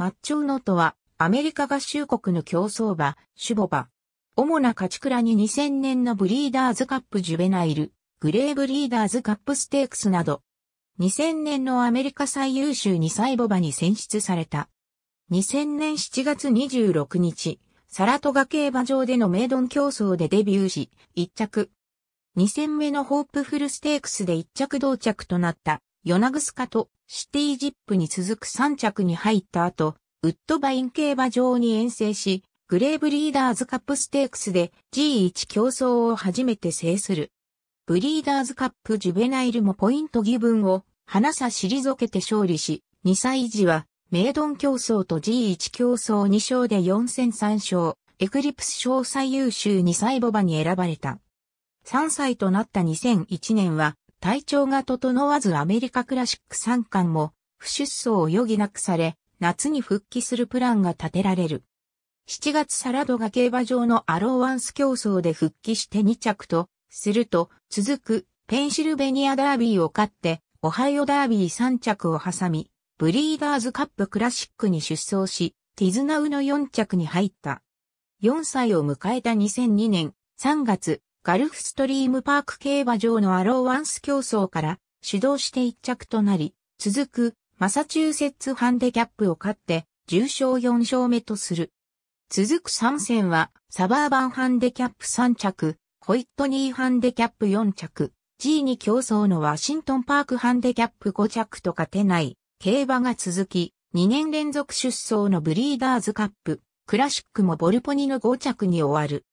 マッチョウノとは、アメリカ合衆国の競争馬、シュボバ。主な勝ち倉に2000年のブリーダーズカップジュベナイル、グレーブリーダーズカップステークスなど、2000年のアメリカ最優秀2歳ボバに選出された。2000年7月26日、サラトガ競馬場でのメイドン競争でデビューし、1着。2戦目のホープフルステークスで1着同着となった。ヨナグスカとシティジップに続く3着に入った後、ウッドバイン競馬場に遠征し、グレーブリーダーズカップステークスで G1 競争を初めて制する。ブリーダーズカップジュベナイルもポイント義分を花さ退けて勝利し、2歳児はメイドン競争と G1 競争2勝で4戦3勝、エクリプス賞最優秀2歳ボバに選ばれた。3歳となった2001年は体調が整わずアメリカクラシック参冠も不出走を余儀なくされ、夏に復帰するプランが立てられる。7月サラドが競馬場のアローワンス競争で復帰して2着と、すると、続くペンシルベニアダービーを勝って、オハイオダービー3着を挟み、ブリーダーズカップクラシックに出走し、ティズナウの4着に入った。4歳を迎えた2002年3月、ガルフストリームパーク競馬場のアローワンス競争から主導して1着となり、続くマサチューセッツハンデキャップを勝って重賞4勝目とする。続く3戦はサバーバンハンデキャップ3着、ホイットニーハンデキャップ4着、G2 競争のワシントンパークハンデキャップ5着と勝てない競馬が続き、2年連続出走のブリーダーズカップ、クラシックもボルポニの5着に終わる。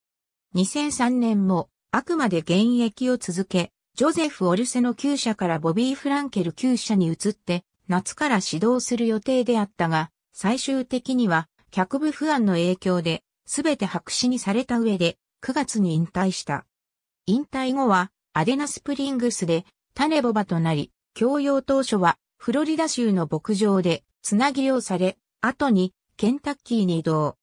2003年もあくまで現役を続け、ジョゼフ・オルセの旧社からボビー・フランケル旧社に移って、夏から指導する予定であったが、最終的には、客部不安の影響で、すべて白紙にされた上で、9月に引退した。引退後は、アデナスプリングスで、タネボバとなり、教養当初は、フロリダ州の牧場で、つなぎをされ、後に、ケンタッキーに移動。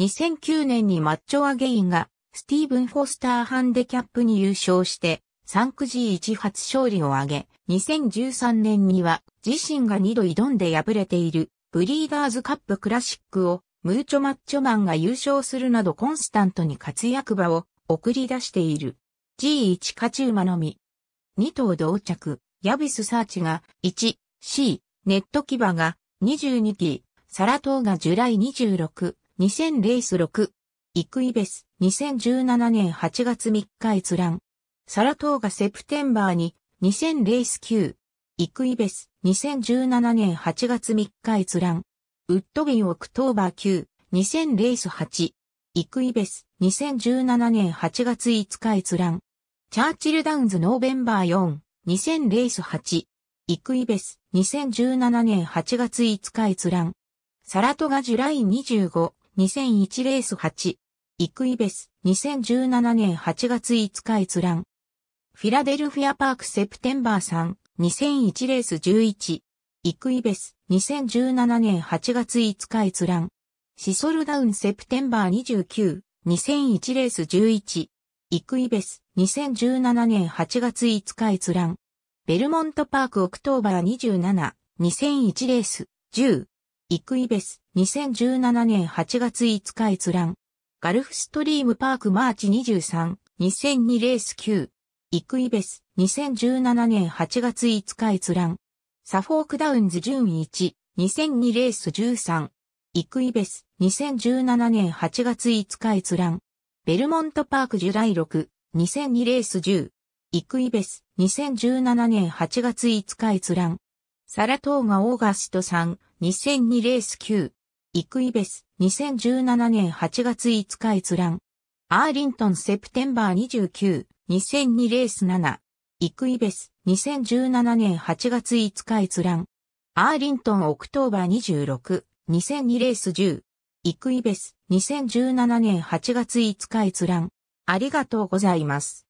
2009年にマッチョアゲインが、スティーブン・フォスターハンデキャップに優勝して、3区 G1 初勝利を挙げ、2013年には自身が2度挑んで敗れているブリーダーズカップクラシックをムーチョマッチョマンが優勝するなどコンスタントに活躍場を送り出している。G1 勝ち馬のみ。2頭同着、ヤビスサーチが 1C、ネットキバが22 t サラトーがジュライ26、2000レース6、イクイベス。2017年8月3日閲覧。サラトーガセプテンバーに2000レース9。イクイベス2017年8月3日閲覧。ウッドビンオクトーバー9。2000レース8。イクイベス2017年8月5日閲覧。チャーチルダウンズノーベンバー4。2000レース8。イクイベス2017年8月5日閲覧。サラトガジュライン25。2001レース8。イクイベス、2017年8月5日閲覧。フィラデルフィアパークセプテンバー3、2001レース11。イクイベス、2017年8月5日閲覧。シソルダウンセプテンバー29、2001レース11。イクイベス、2017年8月5日閲覧。ベルモントパークオクトーバー27、2001レース10。イクイベス、2017年8月5日閲覧。ガルフストリームパークマーチ23、2002レース9、イクイベス、2017年8月5日閲覧。サフォークダウンズ順位1、2002レース13、イクイベス、2017年8月5日閲覧。ベルモントパークジュライ6、2002レース10、イクイベス、2017年8月5日閲覧。サラトーガオーガスト3、2002レース9、イクイベス、2017年8月5日閲覧。アーリントンセプテンバー29、2002レース7。イクイベス、2017年8月5日閲覧。アーリントンオクトーバー26、2002レース10。イクイベス、2017年8月5日閲覧。ありがとうございます。